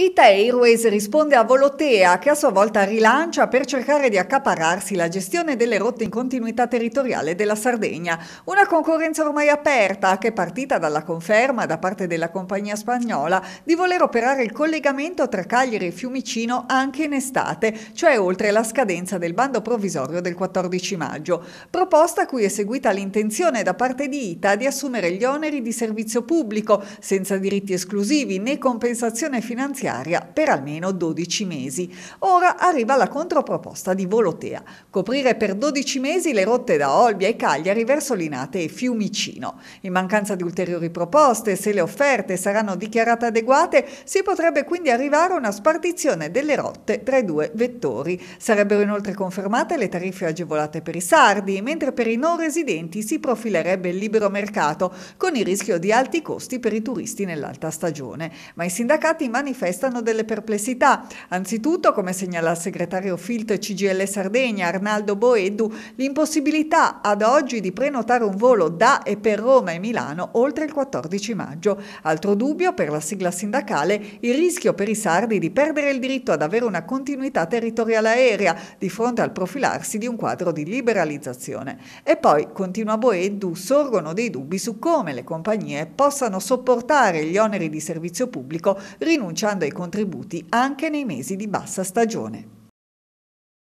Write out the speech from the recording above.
Ita Airways risponde a Volotea che a sua volta rilancia per cercare di accapararsi la gestione delle rotte in continuità territoriale della Sardegna, una concorrenza ormai aperta che è partita dalla conferma da parte della compagnia spagnola di voler operare il collegamento tra Cagliari e Fiumicino anche in estate, cioè oltre la scadenza del bando provvisorio del 14 maggio, proposta cui è seguita l'intenzione da parte di Ita di assumere gli oneri di servizio pubblico senza diritti esclusivi né compensazione finanziaria finanziaria per almeno 12 mesi. Ora arriva la controproposta di Volotea, coprire per 12 mesi le rotte da Olbia e Cagliari verso Linate e Fiumicino. In mancanza di ulteriori proposte, se le offerte saranno dichiarate adeguate, si potrebbe quindi arrivare a una spartizione delle rotte tra i due vettori. Sarebbero inoltre confermate le tariffe agevolate per i sardi, mentre per i non residenti si profilerebbe il libero mercato, con il rischio di alti costi per i turisti nell'alta stagione. Ma i sindacati manifestano restano delle perplessità. Anzitutto, come segnala il segretario Filt CGL Sardegna Arnaldo Boeddu, l'impossibilità ad oggi di prenotare un volo da e per Roma e Milano oltre il 14 maggio. Altro dubbio per la sigla sindacale, il rischio per i sardi di perdere il diritto ad avere una continuità territoriale aerea di fronte al profilarsi di un quadro di liberalizzazione. E poi, continua Boeddu, sorgono dei dubbi su come le compagnie possano sopportare gli oneri di servizio pubblico rinunciando ai e contributi anche nei mesi di bassa stagione.